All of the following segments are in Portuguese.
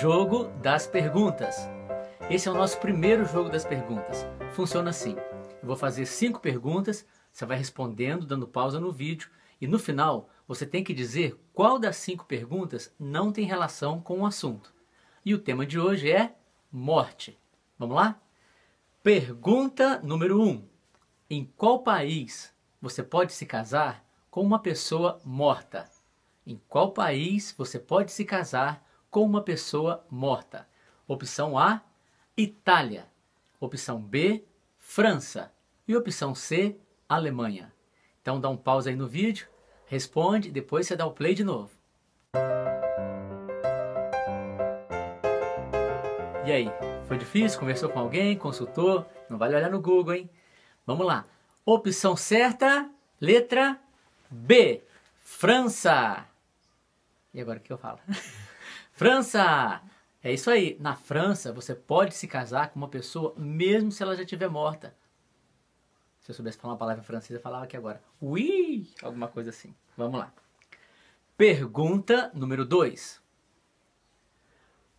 Jogo das perguntas. Esse é o nosso primeiro jogo das perguntas. Funciona assim: eu vou fazer cinco perguntas, você vai respondendo, dando pausa no vídeo, e no final você tem que dizer qual das cinco perguntas não tem relação com o assunto. E o tema de hoje é morte. Vamos lá? Pergunta número Um. Em qual país você pode se casar com uma pessoa morta? Em qual país você pode se casar com uma pessoa morta. Opção A, Itália. Opção B, França. E opção C, Alemanha. Então dá um pause aí no vídeo, responde, depois você dá o play de novo. E aí, foi difícil? Conversou com alguém? Consultou? Não vale olhar no Google, hein? Vamos lá. Opção certa, letra B, França. E agora o que eu falo? França! É isso aí. Na França, você pode se casar com uma pessoa mesmo se ela já estiver morta. Se eu soubesse falar uma palavra francesa, eu falava aqui agora. Ui! Alguma coisa assim. Vamos lá. Pergunta número 2.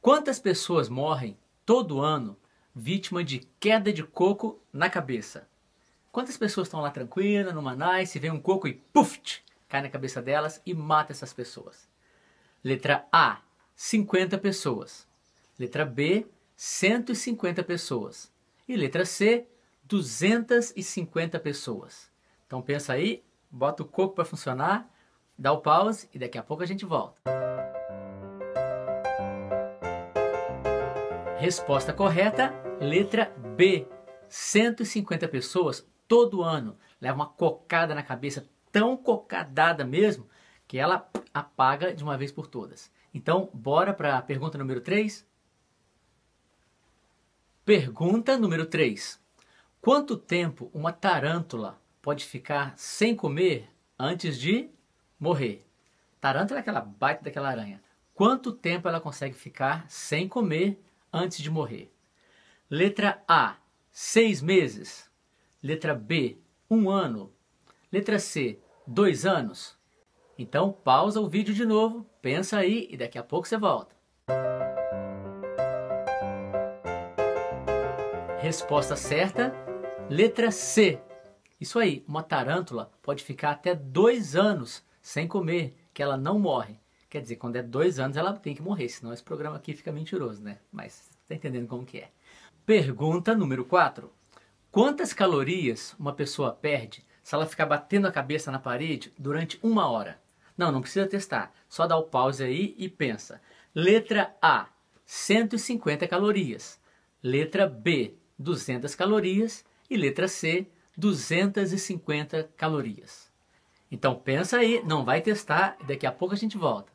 Quantas pessoas morrem todo ano vítima de queda de coco na cabeça? Quantas pessoas estão lá tranquila, numa nice, vem um coco e puf, cai na cabeça delas e mata essas pessoas? Letra A, 50 pessoas. Letra B, 150 pessoas. E letra C, 250 pessoas. Então pensa aí, bota o coco para funcionar, dá o pause e daqui a pouco a gente volta. Resposta correta, letra B. 150 pessoas todo ano. Leva uma cocada na cabeça, tão cocadada mesmo, que ela apaga de uma vez por todas. Então, bora para a pergunta número 3? Pergunta número 3. Quanto tempo uma tarântula pode ficar sem comer antes de morrer? Tarântula é aquela baita daquela aranha. Quanto tempo ela consegue ficar sem comer antes de morrer? Letra A, seis meses. Letra B, um ano. Letra C, dois anos. Então pausa o vídeo de novo, pensa aí e daqui a pouco você volta. Resposta certa, letra C. Isso aí, uma tarântula pode ficar até dois anos sem comer, que ela não morre. Quer dizer, quando é dois anos ela tem que morrer, senão esse programa aqui fica mentiroso, né? Mas tá entendendo como que é. Pergunta número 4. Quantas calorias uma pessoa perde se ela ficar batendo a cabeça na parede durante uma hora? Não, não precisa testar. Só dá o pause aí e pensa. Letra A, 150 calorias. Letra B, 200 calorias. E letra C, 250 calorias. Então pensa aí, não vai testar, daqui a pouco a gente volta.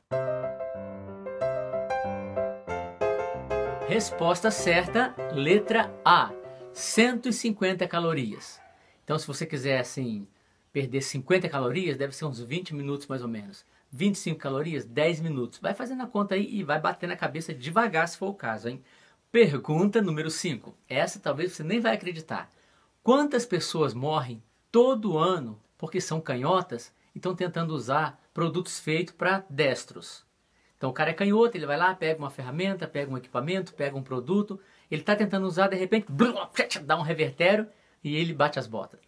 Resposta certa, letra A, 150 calorias. Então se você quiser assim perder 50 calorias, deve ser uns 20 minutos mais ou menos. 25 calorias, 10 minutos. Vai fazendo a conta aí e vai bater na cabeça devagar se for o caso, hein? Pergunta número 5. Essa talvez você nem vai acreditar. Quantas pessoas morrem todo ano porque são canhotas e estão tentando usar produtos feitos para destros? Então o cara é canhoto, ele vai lá, pega uma ferramenta, pega um equipamento, pega um produto, ele está tentando usar, de repente, blum, dá um revertério e ele bate as botas.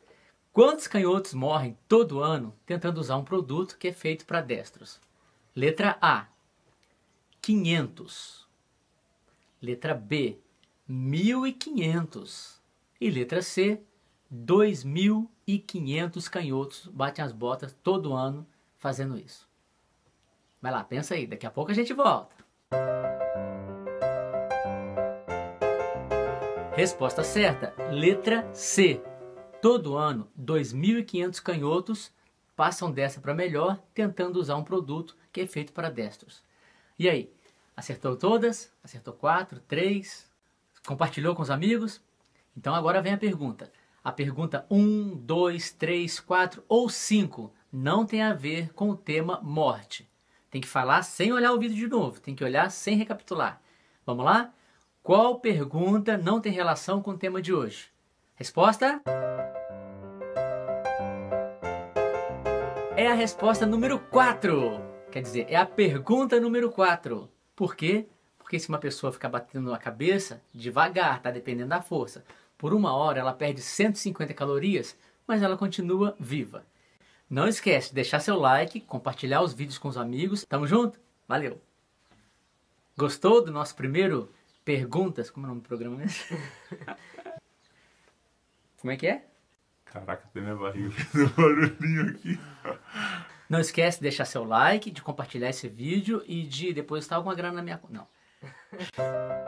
Quantos canhotos morrem todo ano tentando usar um produto que é feito para destros? Letra A: 500. Letra B: 1500. E letra C: 2.500 canhotos batem as botas todo ano fazendo isso. Vai lá, pensa aí, daqui a pouco a gente volta. Resposta certa, letra C, Todo ano, 2.500 canhotos passam dessa para melhor tentando usar um produto que é feito para destros. E aí, acertou todas? Acertou quatro, três? Compartilhou com os amigos? Então agora vem a pergunta. A pergunta 1, 2, 3, 4 ou 5 não tem a ver com o tema morte. Tem que falar sem olhar o vídeo de novo, tem que olhar sem recapitular. Vamos lá? Qual pergunta não tem relação com o tema de hoje? Resposta? É a resposta número 4. Quer dizer, é a pergunta número 4. Por quê? Porque se uma pessoa ficar batendo a cabeça, devagar, tá dependendo da força, por uma hora ela perde 150 calorias, mas ela continua viva. Não esquece de deixar seu like, compartilhar os vídeos com os amigos. Tamo junto? Valeu! Gostou do nosso primeiro Perguntas? Como é o nome do programa mesmo? Como é que é? Caraca, tem minha barriga fez um barulhinho aqui. Não esquece de deixar seu like, de compartilhar esse vídeo e de depositar alguma grana na minha conta. Não.